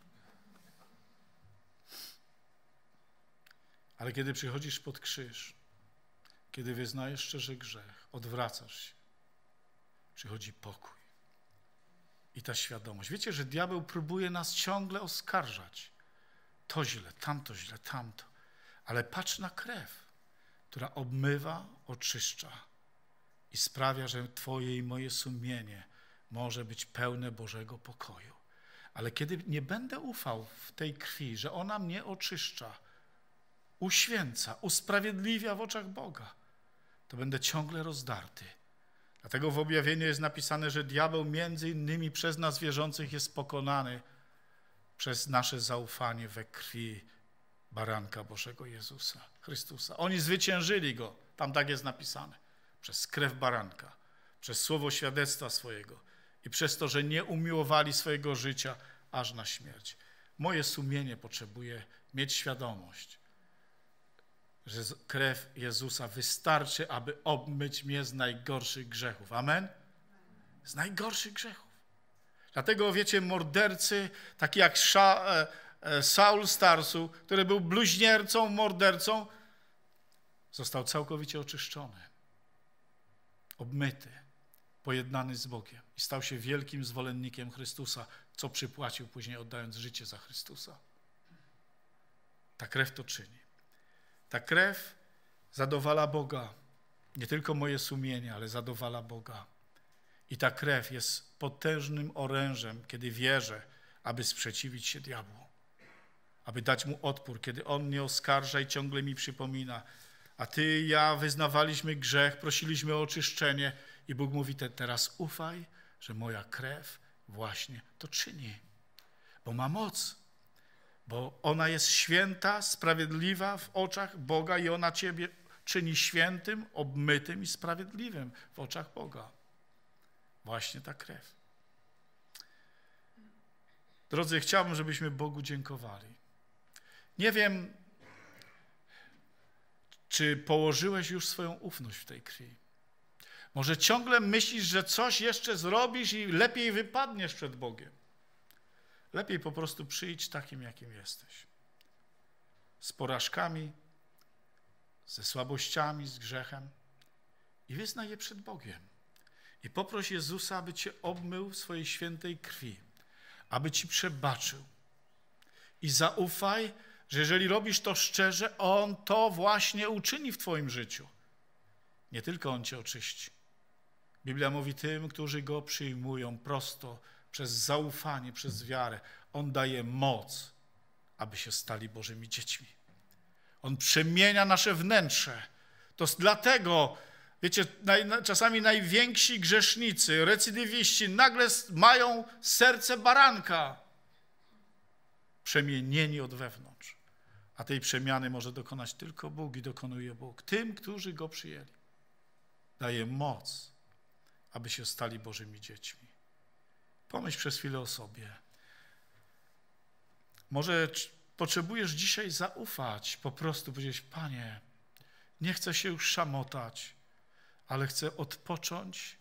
Ale kiedy przychodzisz pod krzyż, kiedy wyznajesz szczerze grzech, odwracasz się, przychodzi pokój i ta świadomość. Wiecie, że diabeł próbuje nas ciągle oskarżać. To źle, tamto źle, tamto. Ale patrz na krew, która obmywa, oczyszcza i sprawia, że Twoje i moje sumienie może być pełne Bożego pokoju. Ale kiedy nie będę ufał w tej krwi, że ona mnie oczyszcza, uświęca, usprawiedliwia w oczach Boga, to będę ciągle rozdarty. Dlatego w objawieniu jest napisane, że diabeł między innymi przez nas wierzących jest pokonany przez nasze zaufanie we krwi baranka Bożego Jezusa Chrystusa. Oni zwyciężyli go, tam tak jest napisane, przez krew baranka, przez słowo świadectwa swojego i przez to, że nie umiłowali swojego życia aż na śmierć. Moje sumienie potrzebuje mieć świadomość, że krew Jezusa wystarczy, aby obmyć mnie z najgorszych grzechów. Amen? Z najgorszych grzechów. Dlatego, wiecie, mordercy, taki jak Sza, e, e, Saul Starsu, który był bluźniercą, mordercą, został całkowicie oczyszczony, obmyty pojednany z Bogiem i stał się wielkim zwolennikiem Chrystusa, co przypłacił później oddając życie za Chrystusa. Ta krew to czyni. Ta krew zadowala Boga, nie tylko moje sumienie, ale zadowala Boga. I ta krew jest potężnym orężem, kiedy wierzę, aby sprzeciwić się diabłu, aby dać mu odpór, kiedy on mnie oskarża i ciągle mi przypomina, a ty i ja wyznawaliśmy grzech, prosiliśmy o oczyszczenie, i Bóg mówi te, teraz ufaj, że moja krew właśnie to czyni, bo ma moc, bo ona jest święta, sprawiedliwa w oczach Boga i ona ciebie czyni świętym, obmytym i sprawiedliwym w oczach Boga. Właśnie ta krew. Drodzy, chciałbym, żebyśmy Bogu dziękowali. Nie wiem, czy położyłeś już swoją ufność w tej krwi. Może ciągle myślisz, że coś jeszcze zrobisz i lepiej wypadniesz przed Bogiem. Lepiej po prostu przyjdź takim, jakim jesteś. Z porażkami, ze słabościami, z grzechem i wyznaj je przed Bogiem. I poproś Jezusa, aby cię obmył w swojej świętej krwi, aby ci przebaczył. I zaufaj, że jeżeli robisz to szczerze, On to właśnie uczyni w twoim życiu. Nie tylko On cię oczyści Biblia mówi tym, którzy go przyjmują prosto, przez zaufanie, przez wiarę. On daje moc, aby się stali Bożymi dziećmi. On przemienia nasze wnętrze. To dlatego, wiecie, naj, czasami najwięksi grzesznicy, recydywiści nagle mają serce baranka, przemienieni od wewnątrz. A tej przemiany może dokonać tylko Bóg i dokonuje Bóg. Tym, którzy go przyjęli, daje moc aby się stali Bożymi dziećmi. Pomyśl przez chwilę o sobie. Może potrzebujesz dzisiaj zaufać, po prostu powiedzieć: Panie, nie chcę się już szamotać, ale chcę odpocząć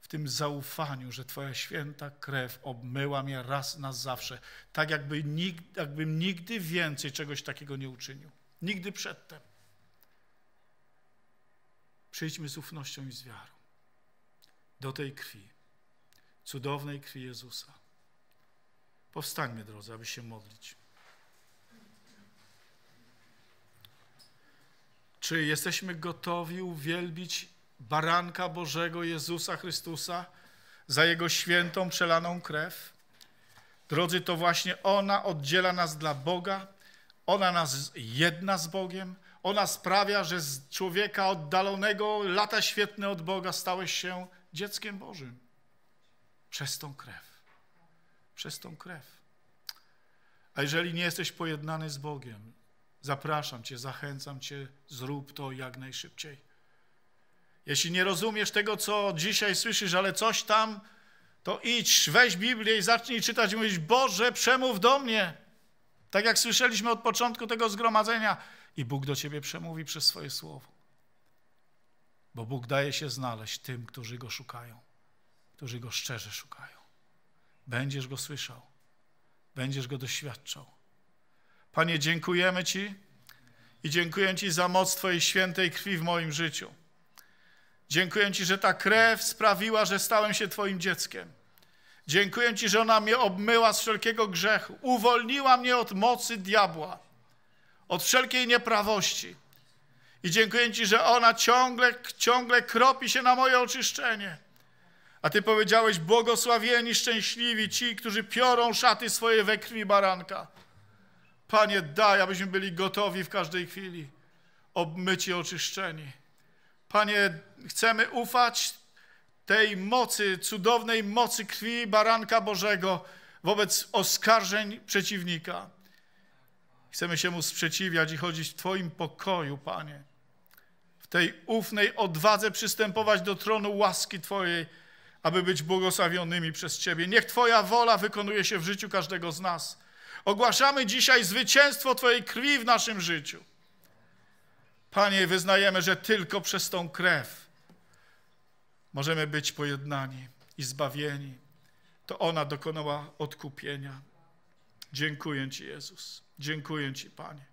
w tym zaufaniu, że Twoja święta krew obmyła mnie raz na zawsze, tak jakby nigdy, jakbym nigdy więcej czegoś takiego nie uczynił. Nigdy przedtem. Przyjdźmy z ufnością i z wiarą do tej krwi, cudownej krwi Jezusa. Powstańmy, drodzy, aby się modlić. Czy jesteśmy gotowi uwielbić Baranka Bożego Jezusa Chrystusa za Jego świętą, przelaną krew? Drodzy, to właśnie ona oddziela nas dla Boga, ona nas jedna z Bogiem, ona sprawia, że z człowieka oddalonego, lata świetne od Boga, stałeś się dzieckiem Bożym. Przez tą krew. Przez tą krew. A jeżeli nie jesteś pojednany z Bogiem, zapraszam Cię, zachęcam Cię, zrób to jak najszybciej. Jeśli nie rozumiesz tego, co dzisiaj słyszysz, ale coś tam, to idź, weź Biblię i zacznij czytać i mówić, Boże, przemów do mnie. Tak jak słyszeliśmy od początku tego zgromadzenia. I Bóg do Ciebie przemówi przez swoje słowo bo Bóg daje się znaleźć tym, którzy Go szukają, którzy Go szczerze szukają. Będziesz Go słyszał, będziesz Go doświadczał. Panie, dziękujemy Ci i dziękuję Ci za moc Twojej świętej krwi w moim życiu. Dziękuję Ci, że ta krew sprawiła, że stałem się Twoim dzieckiem. Dziękuję Ci, że ona mnie obmyła z wszelkiego grzechu, uwolniła mnie od mocy diabła, od wszelkiej nieprawości. I dziękuję Ci, że ona ciągle, ciągle kropi się na moje oczyszczenie. A Ty powiedziałeś, błogosławieni, szczęśliwi ci, którzy piorą szaty swoje we krwi baranka. Panie, daj, abyśmy byli gotowi w każdej chwili, obmyci, oczyszczeni. Panie, chcemy ufać tej mocy, cudownej mocy krwi baranka Bożego wobec oskarżeń przeciwnika. Chcemy się mu sprzeciwiać i chodzić w Twoim pokoju, Panie tej ufnej odwadze przystępować do tronu łaski Twojej, aby być błogosławionymi przez Ciebie. Niech Twoja wola wykonuje się w życiu każdego z nas. Ogłaszamy dzisiaj zwycięstwo Twojej krwi w naszym życiu. Panie, wyznajemy, że tylko przez tą krew możemy być pojednani i zbawieni. To ona dokonała odkupienia. Dziękuję Ci, Jezus. Dziękuję Ci, Panie.